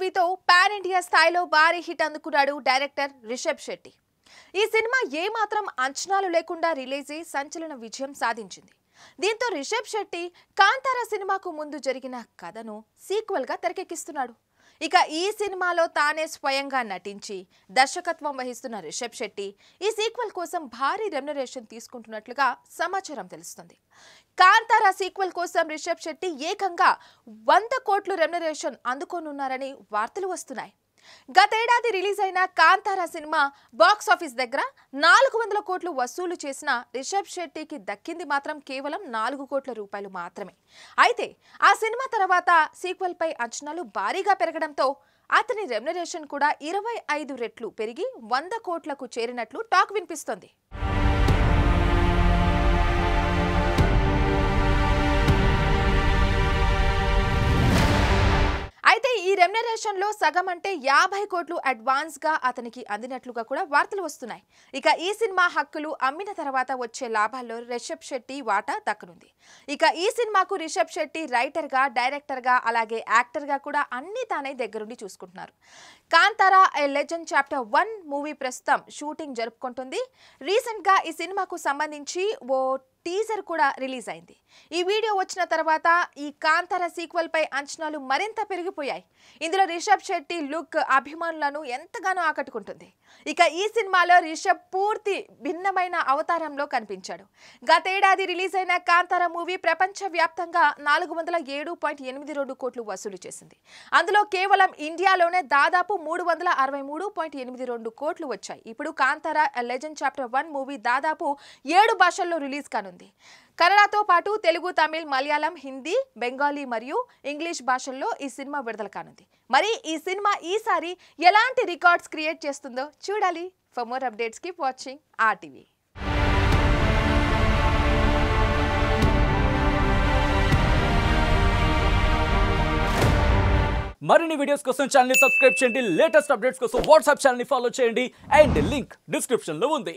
మూవీతో pan India స్థాయిలో భారీ హిట్ అందుకున్నాడు డైరెక్టర్ రిషబ్ శెట్టి ఈ సినిమా ఏమాత్రం అంచనాలు లేకుండా రిలీజ్ అయి సంచలన విజయం సాధించింది దీంతో రిషబ్ శెట్టి కాంతారా సినిమాకు ముందు జరిగిన కథను సీక్వెల్గా తెరకెక్కిస్తున్నాడు ఇక ఈ సినిమాలో తానే స్వయంగా నటించి దర్శకత్వం వహిస్తున్న రిషబ్ శెట్టి ఈ సీక్వెల్ కోసం భారీ రెమ్యునరేషన్ తీసుకుంటున్నట్లుగా సమాచారం తెలుస్తుంది కాంతారా సీక్వెల్ కోసం రిషబ్ శెట్టి ఏకంగా వంద కోట్లు రెమ్యునరేషన్ అందుకోనున్నారని వార్తలు వస్తున్నాయి గతేడాది రిలీజ్ అయిన కాంతారా సినిమా బాక్స్ ఆఫీస్ దగ్గర నాలుగు వందల కోట్లు వసూలు చేసిన రిషబ్ శెట్టికి దక్కింది మాత్రం కేవలం నాలుగు కోట్ల రూపాయలు మాత్రమే అయితే ఆ సినిమా తర్వాత సీక్వెల్పై అంచనాలు భారీగా పెరగడంతో అతని రెమ్యునరేషన్ కూడా ఇరవై ఐదు రెట్లు పెరిగి వంద కోట్లకు చేరినట్లు టాక్ వినిపిస్తోంది రెమ్యునరేషన్ లో సగం అంటే యాభై కోట్లు అడ్వాన్స్ గా అతనికి అందినట్లుగా కూడా వార్తలు వస్తున్నాయి ఇక ఈ సినిమా హక్కులు అమ్మిన తర్వాత వచ్చే లాభాల్లో రిషబ్ శెట్టి వాటా దక్కనుంది ఇక ఈ సినిమాకు రిషబ్ శెట్టి రైటర్ గా డైరెక్టర్ గా అలాగే యాక్టర్ గా కూడా అన్ని తానే దగ్గరుండి చూసుకుంటున్నారు Kantara a legend chapter one movie ప్రస్తుతం షూటింగ్ జరుపుకుంటుంది రీసెంట్ గా ఈ సినిమాకు సంబంధించి ఓ టీజర్ కూడా రిలీజ్ అయింది ఈ వీడియో వచ్చిన తర్వాత ఈ కాంతార సీక్వెల్ పై అంచనాలు మరింత పెరిగిపోయాయి ఇందులో రిషబ్ శెట్టి లుక్ అభిమానులను ఎంతగానో ఆకట్టుకుంటుంది ఇక ఈ సినిమాలో రిషబ్ పూర్తి భిన్నమైన అవతారంలో కనిపించాడు గతేడాది రిలీజ్ అయిన కాంతార మూవీ ప్రపంచవ్యాప్తంగా నాలుగు వందల ఏడు పాయింట్ ఎనిమిది రెండు కోట్లు వసూలు చేసింది అందులో కేవలం ఇండియాలోనే దాదాపు మూడు వందల అరవై మూడు పాయింట్ ఎనిమిది రెండు కోట్లు వచ్చాయి ఇప్పుడు Kantara legend chapter one movie దాదాపు ఏడు భాషల్లో రిలీజ్ కాను రానుంది కన్నడతో పాటు తెలుగు తమిళ్ మలయాళం హిందీ బెంగాలీ మరియు ఇంగ్లీష్ భాషల్లో ఈ సినిమా విడుదల కానుంది మరి ఈ సినిమా ఈసారి ఎలాంటి రికార్డ్స్ క్రియేట్ చేస్తుందో చూడాలి for more updates keep watching RTV మరిన్ని వీడియోస్ కోసం ఛానల్ సబ్స్క్రైబ్ చేయండి లేటెస్ట్ అప్డేట్స్ కోసం వాట్సాప్ ఛానల్ ఫాలో చేయండి అండ్ లింక్ డిస్క్రిప్షన్లో ఉంది